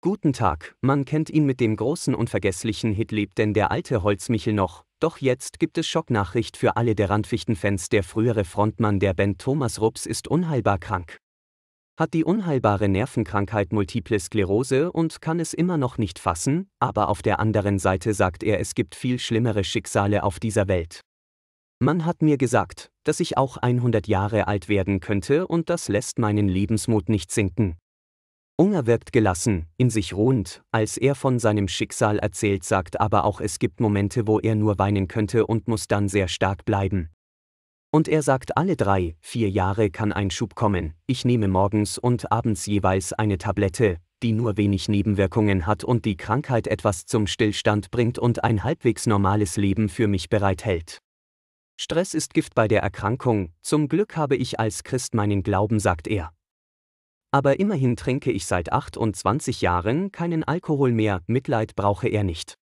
Guten Tag, man kennt ihn mit dem großen unvergesslichen Hit lebt denn der alte Holzmichel noch, doch jetzt gibt es Schocknachricht für alle der Randfichten-Fans, der frühere Frontmann der Band Thomas Rups ist unheilbar krank. Hat die unheilbare Nervenkrankheit Multiple Sklerose und kann es immer noch nicht fassen, aber auf der anderen Seite sagt er, es gibt viel schlimmere Schicksale auf dieser Welt. Man hat mir gesagt, dass ich auch 100 Jahre alt werden könnte und das lässt meinen Lebensmut nicht sinken unerwirkt gelassen, in sich ruhend, als er von seinem Schicksal erzählt, sagt aber auch, es gibt Momente, wo er nur weinen könnte und muss dann sehr stark bleiben. Und er sagt, alle drei, vier Jahre kann ein Schub kommen, ich nehme morgens und abends jeweils eine Tablette, die nur wenig Nebenwirkungen hat und die Krankheit etwas zum Stillstand bringt und ein halbwegs normales Leben für mich bereithält. Stress ist Gift bei der Erkrankung, zum Glück habe ich als Christ meinen Glauben, sagt er aber immerhin trinke ich seit 28 Jahren keinen Alkohol mehr, Mitleid brauche er nicht.